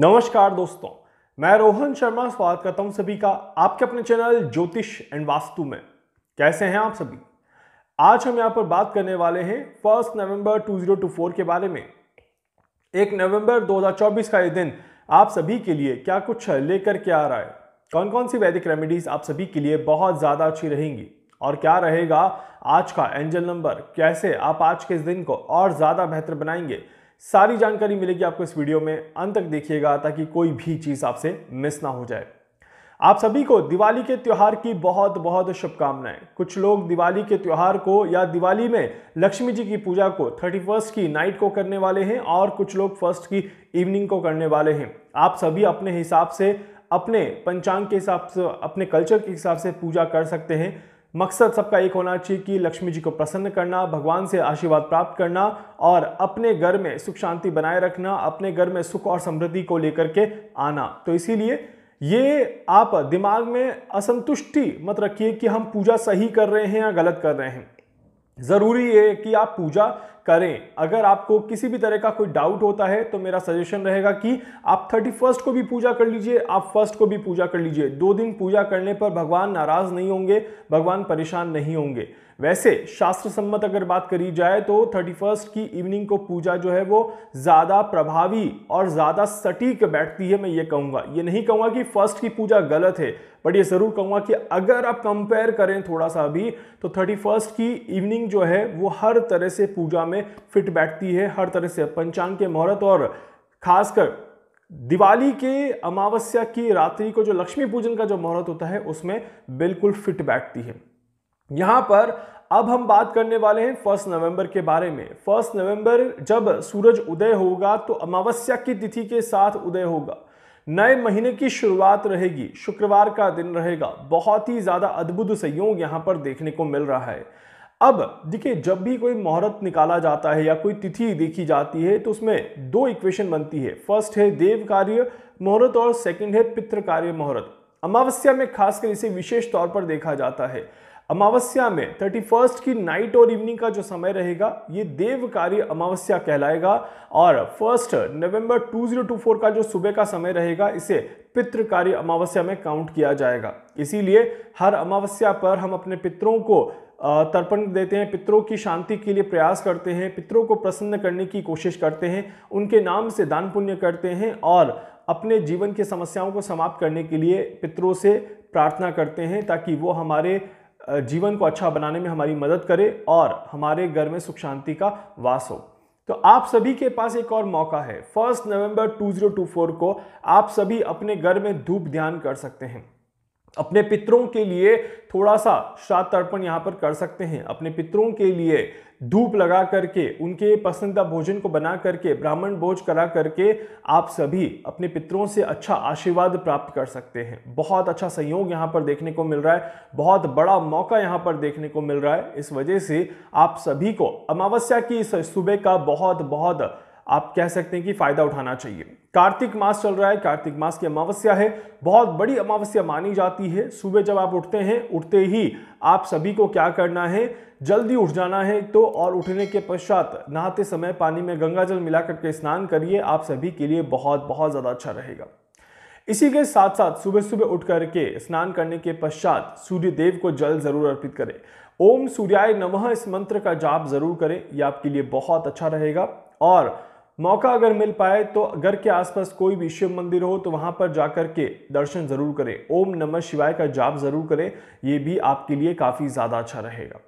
नमस्कार दोस्तों मैं रोहन शर्मा स्वागत करता हूं सभी का आपके अपने चैनल ज्योतिष एंड वास्तु में कैसे हैं आप सभी आज हम यहां पर बात करने वाले हैं फर्स्ट नवंबर 2024 के बारे में एक नवंबर 2024 का ये दिन आप सभी के लिए क्या कुछ लेकर के आ रहा है कौन कौन सी वैदिक रेमेडीज आप सभी के लिए बहुत ज़्यादा अच्छी रहेंगी और क्या रहेगा आज का एंजल नंबर कैसे आप आज के इस दिन को और ज़्यादा बेहतर बनाएंगे सारी जानकारी मिलेगी आपको इस वीडियो में अंत तक देखिएगा ताकि कोई भी चीज़ आपसे मिस ना हो जाए आप सभी को दिवाली के त्यौहार की बहुत बहुत शुभकामनाएं कुछ लोग दिवाली के त्यौहार को या दिवाली में लक्ष्मी जी की पूजा को थर्टी फर्स्ट की नाइट को करने वाले हैं और कुछ लोग फर्स्ट की इवनिंग को करने वाले हैं आप सभी अपने हिसाब से अपने पंचांग के हिसाब से अपने कल्चर के हिसाब से पूजा कर सकते हैं मकसद सबका एक होना चाहिए कि लक्ष्मी जी को प्रसन्न करना भगवान से आशीर्वाद प्राप्त करना और अपने घर में सुख शांति बनाए रखना अपने घर में सुख और समृद्धि को लेकर के आना तो इसीलिए ये आप दिमाग में असंतुष्टि मत रखिए कि हम पूजा सही कर रहे हैं या गलत कर रहे हैं ज़रूरी है कि आप पूजा करें अगर आपको किसी भी तरह का कोई डाउट होता है तो मेरा सजेशन रहेगा कि आप थर्टी फर्स्ट को भी पूजा कर लीजिए आप फर्स्ट को भी पूजा कर लीजिए दो दिन पूजा करने पर भगवान नाराज नहीं होंगे भगवान परेशान नहीं होंगे वैसे शास्त्र सम्मत अगर बात करी जाए तो थर्टी फर्स्ट की इवनिंग को पूजा जो है वो ज़्यादा प्रभावी और ज़्यादा सटीक बैठती है मैं ये कहूँगा ये नहीं कहूँगा कि फर्स्ट की पूजा गलत है बट ये ज़रूर कहूँगा कि अगर आप कंपेयर करें थोड़ा सा भी तो थर्टी फर्स्ट की इवनिंग जो है वो हर तरह से पूजा में में फिट बैठती है हर तरह से पंचांग के मुहूर्त और खासकर दिवाली के अमावस्या की रात्रि को जो लक्ष्मी पूजन का जो मुहूर्त होता है उसमें बिल्कुल फिट बैठती है यहां पर अब हम बात करने वाले हैं फर्स्ट नवंबर के बारे में फर्स्ट नवंबर जब सूरज उदय होगा तो अमावस्या की तिथि के साथ उदय होगा नए महीने की शुरुआत रहेगी शुक्रवार का दिन रहेगा बहुत ही ज़्यादा अद्भुत संयोग यहां पर देखने को मिल रहा है अब देखिए जब भी कोई मुहूर्त निकाला जाता है या कोई तिथि देखी जाती है तो उसमें दो इक्वेशन बनती है फर्स्ट है देव कार्य मुहूर्त और सेकंड है पितृ कार्य मुहूर्त अमावस्या में खासकर इसे विशेष तौर पर देखा जाता है अमावस्या में थर्टी फर्स्ट की नाइट और इवनिंग का जो समय रहेगा ये देव कार्य अमावस्या कहलाएगा और फर्स्ट नवंबर 2024 का जो सुबह का समय रहेगा इसे पित्र कार्य अमावस्या में काउंट किया जाएगा इसीलिए हर अमावस्या पर हम अपने पितरों को तर्पण देते हैं पितरों की शांति के लिए प्रयास करते हैं पितरों को प्रसन्न करने की कोशिश करते हैं उनके नाम से दान पुण्य करते हैं और अपने जीवन की समस्याओं को समाप्त करने के लिए पितरों से प्रार्थना करते हैं ताकि वो हमारे जीवन को अच्छा बनाने में हमारी मदद करे और हमारे घर में सुख शांति का वास हो तो आप सभी के पास एक और मौका है फर्स्ट नवंबर 2024 को आप सभी अपने घर में धूप ध्यान कर सकते हैं अपने पितरों के लिए थोड़ा सा श्राद्ध तर्पण यहाँ पर कर सकते हैं अपने पितरों के लिए धूप लगा करके उनके पसंदीदा भोजन को बना करके ब्राह्मण भोज करा करके आप सभी अपने पितरों से अच्छा आशीर्वाद प्राप्त कर सकते हैं बहुत अच्छा संयोग यहाँ पर देखने को मिल रहा है बहुत बड़ा मौका यहाँ पर देखने को मिल रहा है इस वजह से आप सभी को अमावस्या की सुबह का बहुत बहुत आप कह सकते हैं कि फ़ायदा उठाना चाहिए कार्तिक मास चल रहा है कार्तिक मास की अमावस्या है बहुत बड़ी अमावस्या मानी जाती है सुबह जब आप उठते हैं उठते ही आप सभी को क्या करना है जल्दी उठ जाना है तो और उठने के पश्चात नहाते समय पानी में गंगा जल मिला करके स्नान करिए आप सभी के लिए बहुत बहुत ज़्यादा अच्छा रहेगा इसी के साथ साथ सुबह सुबह उठ करके स्नान करने के पश्चात सूर्य देव को जल जरूर अर्पित करें ओम सूर्याय नमः इस मंत्र का जाप जरूर करें यह आपके लिए बहुत अच्छा रहेगा और मौका अगर मिल पाए तो घर के आसपास कोई भी शिव मंदिर हो तो वहां पर जाकर के दर्शन ज़रूर करें ओम नमः शिवाय का जाप ज़रूर करें ये भी आपके लिए काफ़ी ज़्यादा अच्छा रहेगा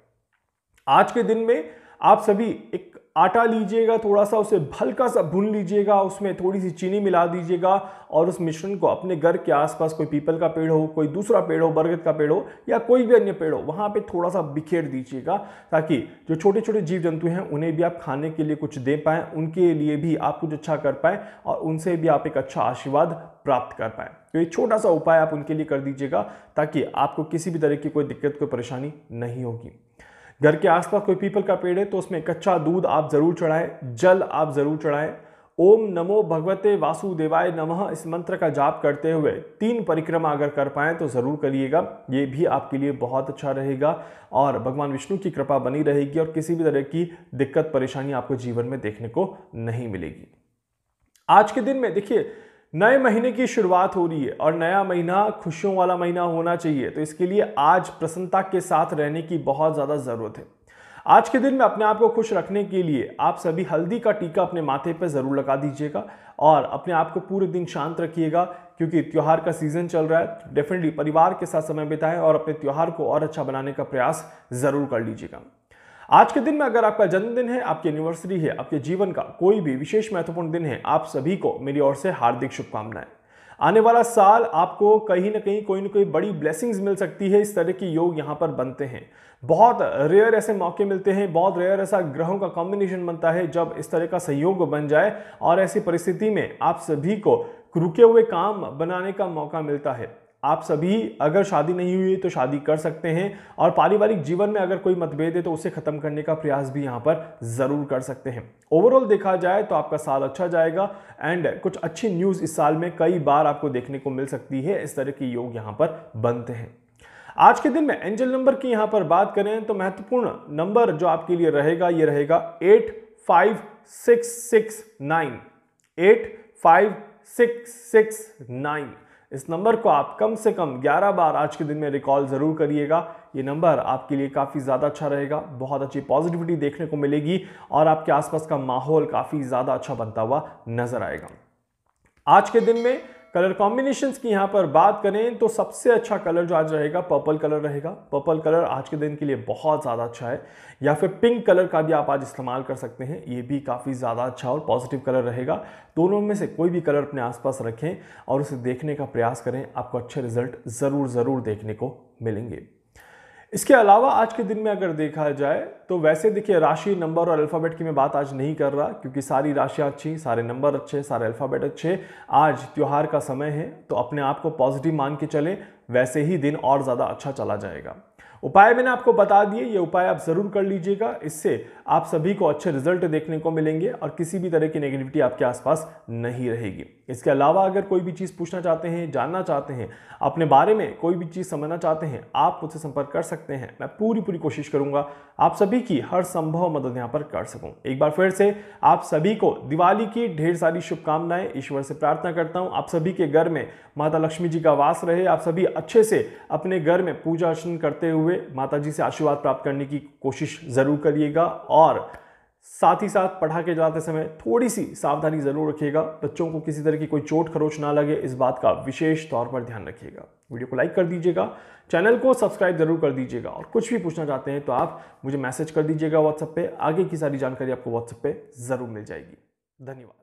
आज के दिन में आप सभी एक आटा लीजिएगा थोड़ा सा उसे हल्का सा भून लीजिएगा उसमें थोड़ी सी चीनी मिला दीजिएगा और उस मिश्रण को अपने घर के आसपास कोई पीपल का पेड़ हो कोई दूसरा पेड़ हो बरगद का पेड़ हो या कोई भी अन्य पेड़ हो वहाँ पे थोड़ा सा बिखेर दीजिएगा ताकि जो छोटे छोटे जीव जंतु हैं उन्हें भी आप खाने के लिए कुछ दे पाएँ उनके लिए भी आप कुछ अच्छा कर पाएँ और उनसे भी आप एक अच्छा आशीर्वाद प्राप्त कर पाएँ तो ये छोटा सा उपाय आप उनके लिए कर दीजिएगा ताकि आपको किसी भी तरह की कोई दिक्कत कोई परेशानी नहीं होगी घर के आसपास कोई पीपल का पेड़ है तो उसमें कच्चा दूध आप ज़रूर चढ़ाएं जल आप ज़रूर चढ़ाएं ओम नमो भगवते वासुदेवाय नमः इस मंत्र का जाप करते हुए तीन परिक्रमा अगर कर पाएँ तो ज़रूर करिएगा ये भी आपके लिए बहुत अच्छा रहेगा और भगवान विष्णु की कृपा बनी रहेगी और किसी भी तरह की दिक्कत परेशानी आपको जीवन में देखने को नहीं मिलेगी आज के दिन में देखिए नए महीने की शुरुआत हो रही है और नया महीना खुशियों वाला महीना होना चाहिए तो इसके लिए आज प्रसन्नता के साथ रहने की बहुत ज़्यादा ज़रूरत है आज के दिन में अपने आप को खुश रखने के लिए आप सभी हल्दी का टीका अपने माथे पर ज़रूर लगा दीजिएगा और अपने आप को पूरे दिन शांत रखिएगा क्योंकि त्यौहार का सीज़न चल रहा है डेफिनेटली परिवार के साथ समय बिताएं और अपने त्यौहार को और अच्छा बनाने का प्रयास ज़रूर कर लीजिएगा आज के दिन में अगर आपका जन्मदिन है आपकी एनिवर्सरी है आपके जीवन का कोई भी विशेष महत्वपूर्ण दिन है आप सभी को मेरी ओर से हार्दिक शुभकामनाएं आने वाला साल आपको कहीं ना कहीं कोई ना कोई बड़ी ब्लेसिंग्स मिल सकती है इस तरह के योग यहाँ पर बनते हैं बहुत रेयर ऐसे मौके मिलते हैं बहुत रेयर ऐसा ग्रहों का कॉम्बिनेशन बनता है जब इस तरह का सहयोग बन जाए और ऐसी परिस्थिति में आप सभी को रुके हुए काम बनाने का मौका मिलता है आप सभी अगर शादी नहीं हुई तो शादी कर सकते हैं और पारिवारिक जीवन में अगर कोई मतभेद है तो उसे ख़त्म करने का प्रयास भी यहाँ पर ज़रूर कर सकते हैं ओवरऑल देखा जाए तो आपका साल अच्छा जाएगा एंड कुछ अच्छी न्यूज़ इस साल में कई बार आपको देखने को मिल सकती है इस तरह के योग यहाँ पर बनते हैं आज के दिन में एंजल नंबर की यहाँ पर बात करें तो महत्वपूर्ण नंबर जो आपके लिए रहेगा ये रहेगा eight five six six nine eight five six six nine इस नंबर को आप कम से कम 11 बार आज के दिन में रिकॉल ज़रूर करिएगा ये नंबर आपके लिए काफ़ी ज़्यादा अच्छा रहेगा बहुत अच्छी पॉजिटिविटी देखने को मिलेगी और आपके आसपास का माहौल काफ़ी ज़्यादा अच्छा बनता हुआ नज़र आएगा आज के दिन में कलर कॉम्बिनेशन की यहाँ पर बात करें तो सबसे अच्छा कलर जो आज रहेगा पर्पल कलर रहेगा पर्पल कलर आज के दिन के लिए बहुत ज़्यादा अच्छा है या फिर पिंक कलर का भी आप आज इस्तेमाल कर सकते हैं ये भी काफ़ी ज़्यादा अच्छा और पॉजिटिव कलर रहेगा दोनों में से कोई भी कलर अपने आसपास रखें और उसे देखने का प्रयास करें आपको अच्छे रिजल्ट ज़रूर ज़रूर देखने को मिलेंगे इसके अलावा आज के दिन में अगर देखा जाए तो वैसे देखिए राशि नंबर और अल्फ़ाबेट की मैं बात आज नहीं कर रहा क्योंकि सारी राशियाँ अच्छी सारे नंबर अच्छे सारे अल्फ़ाबेट अच्छे आज त्यौहार का समय है तो अपने आप को पॉजिटिव मान के चलें वैसे ही दिन और ज़्यादा अच्छा चला जाएगा उपाय मैंने आपको बता दिए ये उपाय आप ज़रूर कर लीजिएगा इससे आप सभी को अच्छे रिजल्ट देखने को मिलेंगे और किसी भी तरह की नेगेटिविटी आपके आसपास नहीं रहेगी इसके अलावा अगर कोई भी चीज़ पूछना चाहते हैं जानना चाहते हैं अपने बारे में कोई भी चीज़ समझना चाहते हैं आप मुझसे संपर्क कर सकते हैं मैं पूरी पूरी कोशिश करूंगा आप सभी की हर संभव मदद यहाँ पर कर सकूँ एक बार फिर से आप सभी को दिवाली की ढेर सारी शुभकामनाएं ईश्वर से प्रार्थना करता हूँ आप सभी के घर में माता लक्ष्मी जी का वास रहे आप सभी अच्छे से अपने घर में पूजा अर्चन करते हुए हुए माता जी से आशीर्वाद प्राप्त करने की कोशिश ज़रूर करिएगा और साथ ही साथ पटाखे जलाते समय थोड़ी सी सावधानी ज़रूर रखिएगा बच्चों को किसी तरह की कोई चोट खरोच ना लगे इस बात का विशेष तौर पर ध्यान रखिएगा वीडियो को लाइक कर दीजिएगा चैनल को सब्सक्राइब जरूर कर दीजिएगा और कुछ भी पूछना चाहते हैं तो आप मुझे मैसेज कर दीजिएगा व्हाट्सएप पर आगे की सारी जानकारी आपको व्हाट्सएप पर ज़रूर मिल जाएगी धन्यवाद